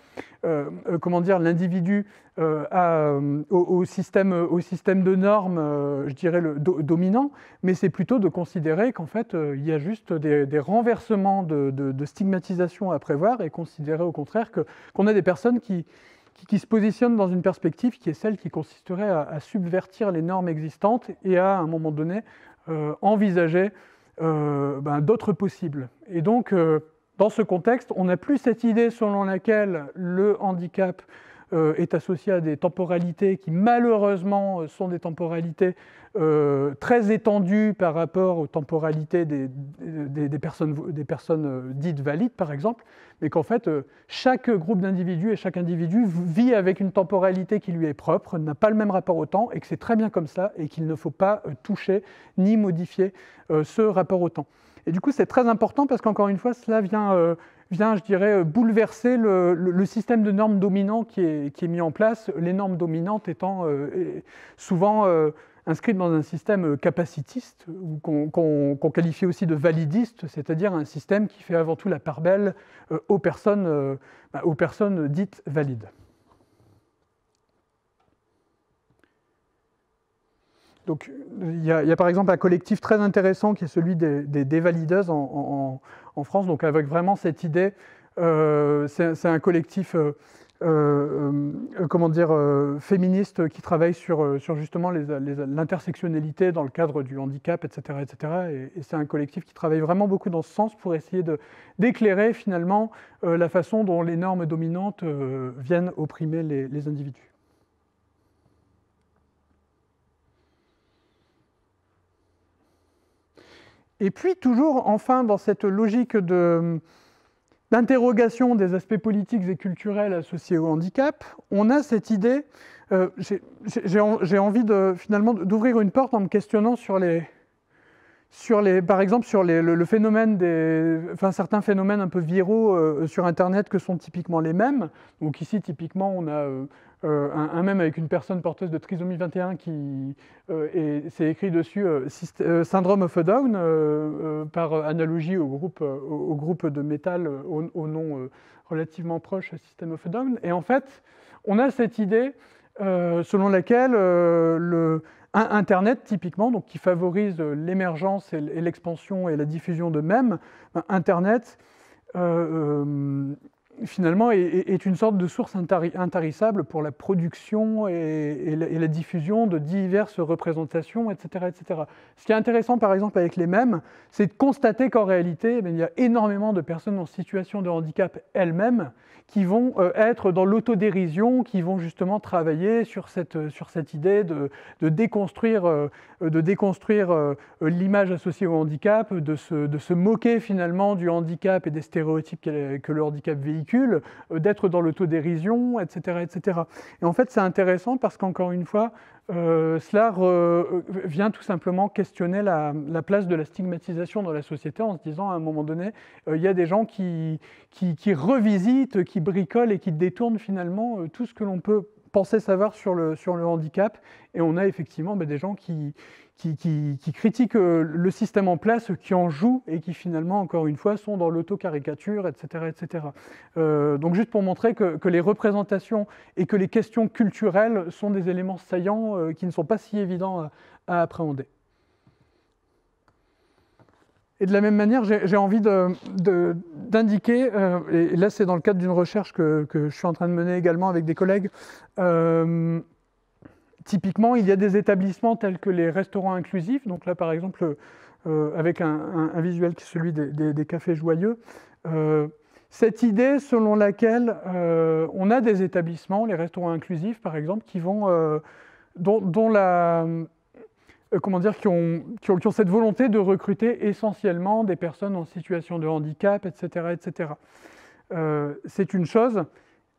S1: comment dire, l'individu euh, euh, au, système, euh, au système de normes, je dirais, le, dominant, mais c'est plutôt de considérer qu'en fait, il y a juste des, renversements de, stigmatisation à prévoir et considérer au contraire qu'on a des personnes qui, qui, se positionnent dans une perspective qui est celle qui consisterait à, subvertir les normes existantes et à, à un moment donné, envisager ben, d'autres possibles. Et donc, dans ce contexte, on n'a plus cette idée selon laquelle le handicap euh, est associé à des temporalités qui malheureusement euh, sont des temporalités euh, très étendues par rapport aux temporalités des, personnes, des personnes, dites valides, par exemple, mais qu'en fait, chaque groupe d'individus et chaque individu vit avec une temporalité qui lui est propre, n'a pas le même rapport au temps, et que c'est très bien comme ça, et qu'il ne faut pas toucher ni modifier ce rapport au temps. Et du coup, c'est très important parce qu'encore une fois, cela vient vient, je dirais, bouleverser le, système de normes dominant qui est, mis en place, les normes dominantes étant euh, souvent euh, inscrites dans un système euh, capacitiste, ou qu'on qualifie aussi de validiste, c'est-à-dire un système qui fait avant tout la part belle aux, personnes, bah, aux personnes dites valides. Donc, il y, a, par exemple un collectif très intéressant qui est celui des, des, en, en France, donc avec vraiment cette idée, euh, c'est un collectif... Euh, euh, comment dire, féministe qui travaille sur, sur justement l'intersectionnalité dans le cadre du handicap, etc. etc. Et, c'est un collectif qui travaille vraiment beaucoup dans ce sens pour essayer d'éclairer finalement la façon dont les normes dominantes viennent opprimer les individus. Et puis toujours, enfin, dans cette logique d'interrogation des aspects politiques et culturels associés au handicap, on a cette idée, euh, j'ai envie de, finalement d'ouvrir une porte en me questionnant sur les, sur les, par exemple, sur le, phénomène des, enfin, certains phénomènes un peu viraux euh, sur Internet que sont typiquement les mêmes. Donc ici, typiquement, on a euh, euh, un, un, même avec une personne porteuse de trisomie 21 qui c'est écrit dessus syndrome of a down par analogie au groupe, de métal au, nom relativement proche system of a down et en fait on a cette idée selon laquelle le Internet, typiquement, donc, qui favorise euh, l'émergence et l'expansion et la diffusion de mèmes, ben, Internet euh, euh, finalement, est, une sorte de source intarissable pour la production et, la, diffusion de diverses représentations, etc., etc. Ce qui est intéressant, par exemple, avec les mêmes, c'est de constater qu'en réalité, eh il y a énormément de personnes en situation de handicap elles-mêmes qui vont euh, être dans l'autodérision, qui vont justement travailler sur cette, euh, sur cette idée de, de déconstruire, euh, de déconstruire l'image associée au handicap, de de se moquer finalement du handicap et des stéréotypes que le handicap véhicule euh, d'être dans l'autodérision, etc., etc. Et en fait, c'est intéressant parce qu'encore une fois, euh, cela euh, vient tout simplement questionner la, place de la stigmatisation dans la société en se disant à un moment donné, il y a des gens qui, qui, qui, revisitent, qui bricolent et qui détournent finalement tout ce que l'on peut penser savoir sur le, sur le handicap. Et on a effectivement ben, des gens qui, qui, critiquent euh, le système en place, qui en jouent et qui finalement, encore une fois, sont dans l'auto-caricature, etc. etc. Euh, donc juste pour montrer que, les représentations et que les questions culturelles sont des éléments saillants euh, qui ne sont pas si évidents à appréhender. Et de la même manière, j'ai envie d'indiquer, euh, et là c'est dans le cadre d'une recherche que, je suis en train de mener également avec des collègues, euh, typiquement il y a des établissements tels que les restaurants inclusifs, donc là par exemple euh, avec un, visuel qui est celui des, cafés joyeux, cette idée selon laquelle on a des établissements, les restaurants inclusifs par exemple, qui vont, dont la euh, comment dire, qui ont, qui, ont, cette volonté de recruter essentiellement des personnes en situation de handicap, etc. etc. Euh, c'est une chose.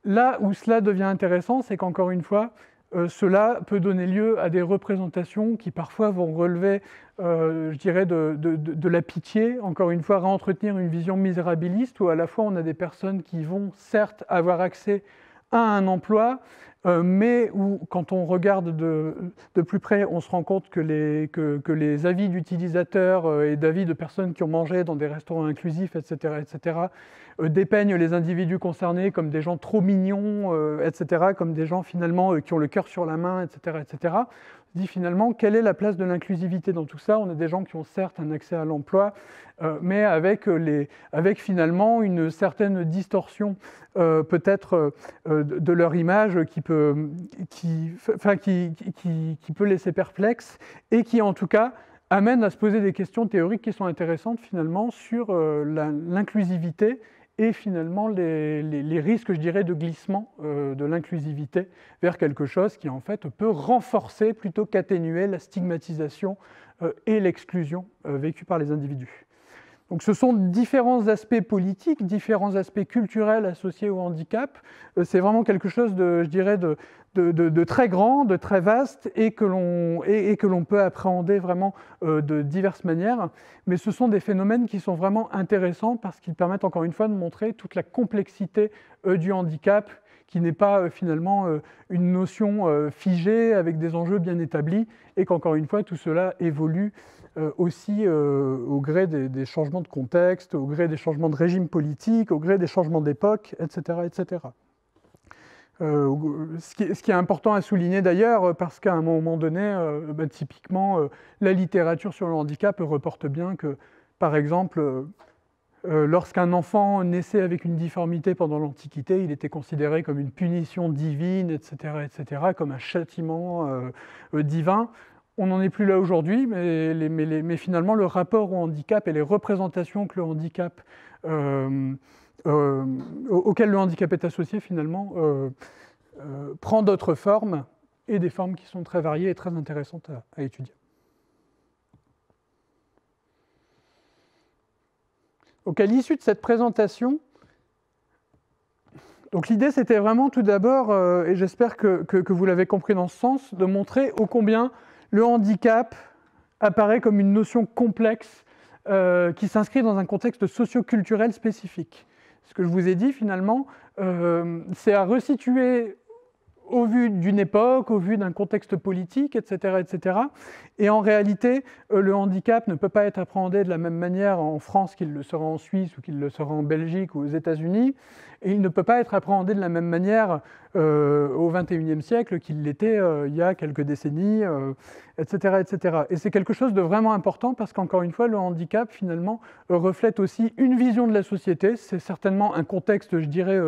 S1: Là où cela devient intéressant, c'est qu'encore une fois, euh, cela peut donner lieu à des représentations qui parfois vont relever, je dirais, de, de, la pitié, encore une fois, à entretenir une vision misérabiliste où à la fois on a des personnes qui vont certes avoir accès à un emploi, euh, mais quand on regarde de, plus près, on se rend compte que les, avis d'utilisateurs euh, et d'avis de personnes qui ont mangé dans des restaurants inclusifs, etc., etc., euh, dépeignent les individus concernés comme des gens trop mignons, etc., comme des gens finalement qui ont le cœur sur la main, etc., etc dit finalement quelle est la place de l'inclusivité dans tout ça. On a des gens qui ont certes un accès à l'emploi, euh, mais avec, euh, les, avec finalement une certaine distorsion euh, peut-être de leur image qui peut, qui, enfin, qui, qui peut laisser perplexe et qui en tout cas amène à se poser des questions théoriques qui sont intéressantes finalement sur l'inclusivité et finalement les, risques, je dirais, de glissement euh, de l'inclusivité vers quelque chose qui, en fait, peut renforcer plutôt qu'atténuer la stigmatisation euh, et l'exclusion vécues euh, vécue par les individus. Donc ce sont différents aspects politiques, différents aspects culturels associés au handicap. Euh, c'est vraiment quelque chose de, je dirais, de, très grand, de très vaste et que l'on peut appréhender vraiment euh, de diverses manières. Mais ce sont des phénomènes qui sont vraiment intéressants parce qu'ils permettent encore une fois de montrer toute la complexité euh, du handicap qui n'est pas finalement une notion figée avec des enjeux bien établis et qu'encore une fois tout cela évolue euh, aussi euh, au gré des, changements de contexte, au gré des changements de régime politique, au gré des changements d'époque, etc. etc. Euh, ce, qui, est important à souligner d'ailleurs, parce qu'à un moment donné, ben, typiquement, la littérature sur le handicap reporte bien que, par exemple, lorsqu'un enfant naissait avec une difformité pendant l'Antiquité, il était considéré comme une punition divine, etc., etc., comme un châtiment divin on n'en est plus là aujourd'hui, mais, finalement, le rapport au handicap et les représentations que le handicap, euh, euh, auxquelles le handicap est associé, finalement, euh, prend d'autres formes et des formes qui sont très variées et très intéressantes à, étudier. Donc, à l'issue de cette présentation, donc l'idée, c'était vraiment tout d'abord, et j'espère que, que, vous l'avez compris dans ce sens, de montrer ô combien le handicap apparaît comme une notion complexe euh, qui s'inscrit dans un contexte socioculturel spécifique. Ce que je vous ai dit finalement, euh, c'est à resituer au vu d'une époque, au vu d'un contexte politique, etc., etc. Et en réalité, euh, le handicap ne peut pas être appréhendé de la même manière en France qu'il le sera en Suisse ou qu'il le sera en Belgique ou aux États-Unis. Et il ne peut pas être appréhendé de la même manière euh, au XXIe siècle qu'il l'était euh, il y a quelques décennies, etc., etc. Et c'est quelque chose de vraiment important parce qu'encore une fois, le handicap, finalement, reflète aussi une vision de la société. C'est certainement un contexte, je dirais,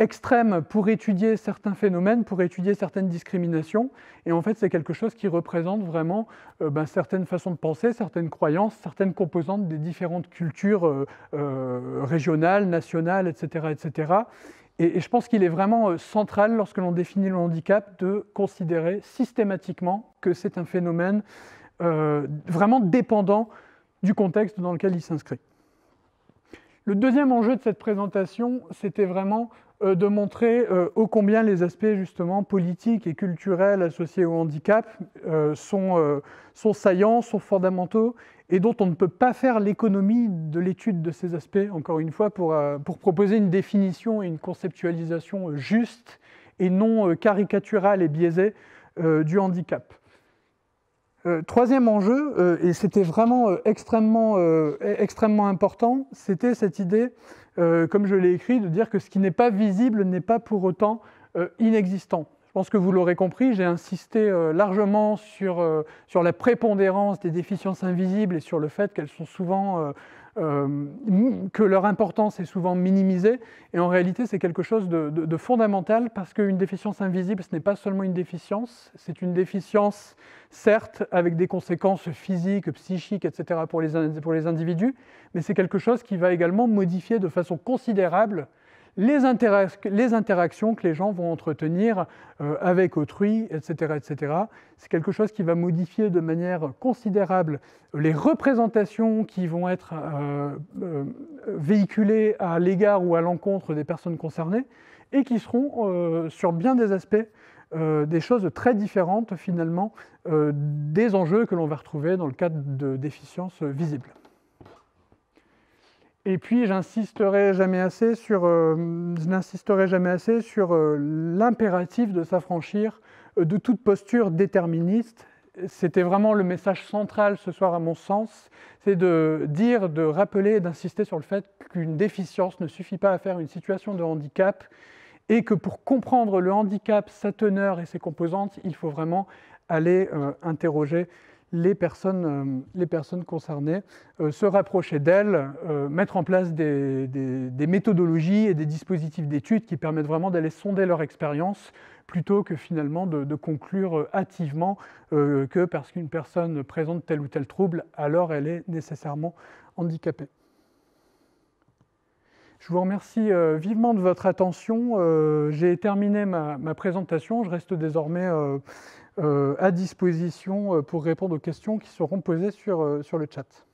S1: extrême pour étudier certains phénomènes, pour étudier certaines discriminations. Et en fait, c'est quelque chose qui représente vraiment euh, ben, certaines façons de penser, certaines croyances, certaines composantes des différentes cultures euh, euh, régionales, nationales, etc. etc. et je pense qu'il est vraiment central, lorsque l'on définit le handicap, de considérer systématiquement que c'est un phénomène vraiment dépendant du contexte dans lequel il s'inscrit. Le deuxième enjeu de cette présentation, c'était vraiment euh, de montrer ô euh, combien les aspects justement politiques et culturels associés au handicap euh, sont, saillants, sont fondamentaux et dont on ne peut pas faire l'économie de l'étude de ces aspects, encore une fois, pour, pour, proposer une définition et une conceptualisation juste et non caricaturale et biaisée du handicap. Euh, troisième enjeu, euh, et c'était vraiment euh, extrêmement, e-, extrêmement important, c'était cette idée, comme je l'ai écrit, de dire que ce qui n'est pas visible n'est pas pour autant inexistant. Je pense que vous l'aurez compris, j'ai insisté largement sur, sur la prépondérance des déficiences invisibles et sur le fait qu'elles sont souvent euh, que leur importance est souvent minimisée, et en réalité c'est quelque chose de, fondamental parce qu'une déficience invisible, ce n'est pas seulement une déficience, c'est une déficience certes avec des conséquences physiques, psychiques, etc. pour les individus, mais c'est quelque chose qui va également modifier de façon considérable les, interactions que les gens vont entretenir euh, avec autrui, etc. etc. C'est quelque chose qui va modifier de manière considérable les représentations qui vont être euh, euh, véhiculées à l'égard ou à l'encontre des personnes concernées et qui seront sur bien des aspects des choses très différentes finalement des enjeux que l'on va retrouver dans le cadre de déficiences visibles. Et puis, j'insisterai jamais assez sur, euh, n'insisterai jamais assez sur euh, l'impératif de s'affranchir euh, de toute posture déterministe. C'était vraiment le message central ce soir à mon sens, c'est de dire, de rappeler, d'insister sur le fait qu'une déficience ne suffit pas à faire une situation de handicap et que pour comprendre le handicap, sa teneur et ses composantes, il faut vraiment aller interroger les personnes, euh, les personnes concernées, euh, se rapprocher d'elles, euh, mettre en place des, méthodologies et des dispositifs d'études qui permettent vraiment d'aller sonder leur expérience plutôt que finalement de, conclure hâtivement que parce qu'une personne présente tel ou tel trouble, alors elle est nécessairement handicapée. Je vous remercie vivement de votre attention. J'ai terminé ma, ma, présentation. Je reste désormais euh, à disposition euh, pour répondre aux questions qui seront posées sur, euh, sur le chat.